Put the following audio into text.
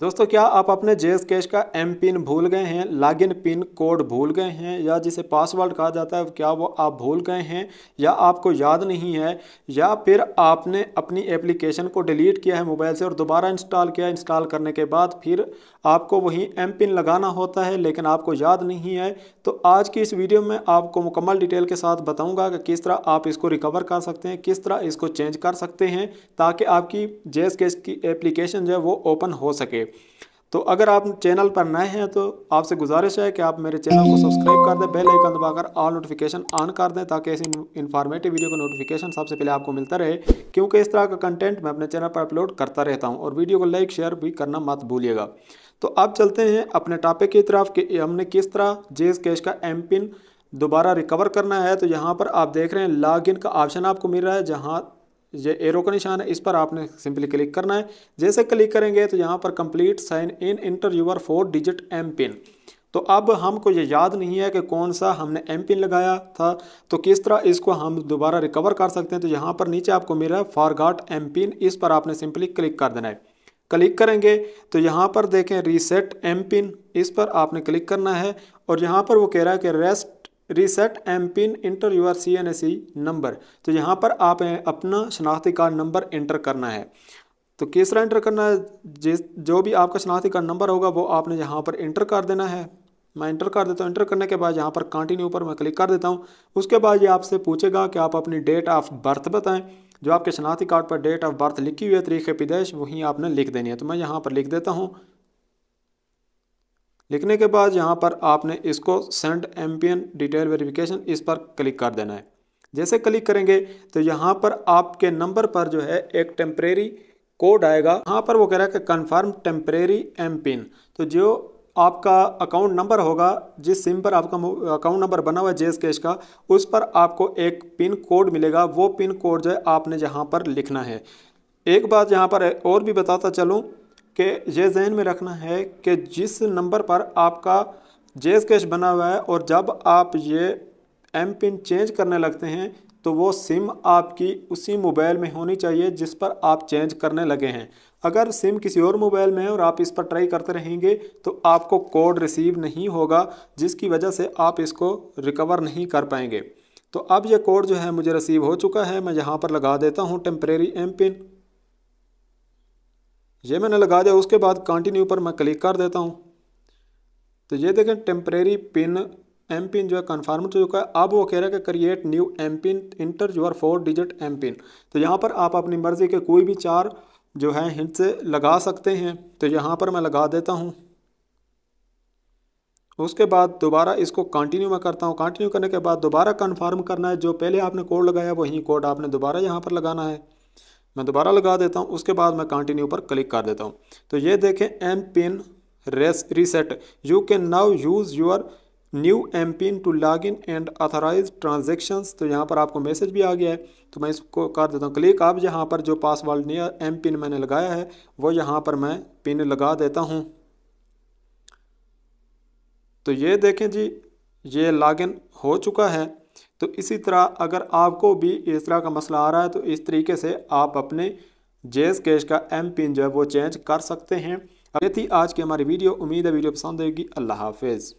दोस्तों क्या आप अपने एस कैश का एम पिन भूल गए हैं लॉगिन पिन कोड भूल गए हैं या जिसे पासवर्ड कहा जाता है क्या वो आप भूल गए हैं या आपको याद नहीं है या फिर आपने अपनी एप्लीकेशन को डिलीट किया है मोबाइल से और दोबारा इंस्टॉल किया इंस्टॉल करने के बाद फिर आपको वही एम पिन लगाना होता है लेकिन आपको याद नहीं है तो आज की इस वीडियो में आपको मुकम्मल डिटेल के साथ बताऊँगा कि किस तरह आप इसको रिकवर कर सकते हैं किस तरह इसको चेंज कर सकते हैं ताकि आपकी एस कैश की एप्लीकेशन जो है वो ओपन हो सके तो अगर आप चैनल पर नए हैं तो आपसे गुजारिश है कि आप मेरे चैनल को सब्सक्राइब कर दें बेल आइकन दबाकर ऑल नोटिफिकेशन ऑन कर दें ताकि ऐसी इन्फॉर्मेटिव वीडियो का नोटिफिकेशन सबसे पहले आपको मिलता रहे क्योंकि इस तरह का कंटेंट मैं अपने चैनल पर अपलोड करता रहता हूं और वीडियो को लाइक शेयर भी करना मत भूलिएगा तो अब चलते हैं अपने टॉपिक की तरफ कि हमने किस तरह जेज कैश का एम पिन दोबारा रिकवर करना है तो यहाँ पर आप देख रहे हैं इन का ऑप्शन आपको मिल रहा है जहाँ ये एरो का निशान है इस पर आपने सिंपली क्लिक करना है जैसे क्लिक करेंगे तो यहाँ पर complete sign in enter your four digit M PIN तो अब हमको ये याद नहीं है कि कौन सा हमने एम पिन लगाया था तो किस तरह इसको हम दोबारा रिकवर कर सकते हैं तो यहाँ पर नीचे आपको मिला गाट एम पिन इस पर आपने सिंपली क्लिक कर देना है क्लिक करेंगे तो यहाँ पर देखें रीसेट एम पिन इस पर आपने क्लिक करना है और यहाँ पर वो कह रहा है कि rest reset M PIN enter your C N S number तो यहाँ पर आप अपना शनाख्ती कार्ड नंबर इंटर करना है तो किस तरह इंटर करना है जिस जो भी आपका शनाख्ती कार्ड नंबर होगा वो आपने यहाँ पर इंटर कर देना है मैं इंटर कर देता हूँ इंटर करने के बाद यहाँ पर कंटिन्यू पर मैं क्लिक कर देता हूँ उसके बाद ये आपसे पूछेगा कि आप अपनी डेट ऑफ बर्थ बताएं जो आपके शनाख्ती कार्ड पर डेट ऑफ बर्थ लिखी हुई है तरीके पैदाइश वहीं आपने लिख देनी है तो मैं यहाँ पर लिख देता हूँ लिखने के बाद यहाँ पर आपने इसको सेंड एम डिटेल वेरिफिकेशन इस पर क्लिक कर देना है जैसे क्लिक करेंगे तो यहाँ पर आपके नंबर पर जो है एक टेम्परेरी कोड आएगा यहाँ पर वो कह रहा है कि कन्फर्म टेम्परेरी एम पिन तो जो आपका अकाउंट नंबर होगा जिस सिम पर आपका अकाउंट नंबर बना हुआ है जेस कैश का उस पर आपको एक पिन कोड मिलेगा वो पिन कोड जो है आपने यहाँ पर लिखना है एक बात यहाँ पर और भी बताता चलूँ कि ये जहन में रखना है कि जिस नंबर पर आपका जेज कैश बना हुआ है और जब आप ये एम पिन चेंज करने लगते हैं तो वो सिम आपकी उसी मोबाइल में होनी चाहिए जिस पर आप चेंज करने लगे हैं अगर सिम किसी और मोबाइल में है और आप इस पर ट्राई करते रहेंगे तो आपको कोड रिसीव नहीं होगा जिसकी वजह से आप इसको रिकवर नहीं कर पाएंगे तो अब ये कोड जो है मुझे रिसीव हो चुका है मैं यहाँ पर लगा देता हूँ टेम्परेरी एम पिन ये मैंने लगा दिया उसके बाद कंटिन्यू पर मैं क्लिक कर देता हूँ तो ये देखें टेम्परेरी पिन एम पिन जो है कन्फर्म हो चुका है अब वो कह रहा है कि create new M PIN enter your four digit M PIN तो यहाँ पर आप अपनी मर्ज़ी के कोई भी चार जो है हिंट से लगा सकते हैं तो यहाँ पर मैं लगा देता हूँ उसके बाद दोबारा इसको कंटिन्यू मैं करता हूँ कंटिन्यू करने के बाद दोबारा कन्फर्म करना है जो पहले आपने कोड लगाया वही कोड आपने दोबारा यहाँ पर लगाना है मैं दोबारा लगा देता हूँ उसके बाद मैं कंटिन्यू पर क्लिक कर देता हूँ तो ये देखें M PIN race reset you can now use your new M PIN to log in and authorize transactions तो यहाँ पर आपको मैसेज भी आ गया है तो मैं इसको कर देता हूँ क्लिक आप यहाँ पर जो पासवर्ड नियर एम पिन मैंने लगाया है वो यहाँ पर मैं पिन लगा देता हूँ तो ये देखें जी ये लॉगिन हो चुका है तो इसी तरह अगर आपको भी इस तरह का मसला आ रहा है तो इस तरीके से आप अपने जेस कैश का एम पिन जो है वो चेंज कर सकते हैं ये थी आज की हमारी वीडियो उम्मीद है वीडियो पसंद आएगी अल्लाह हाफिज़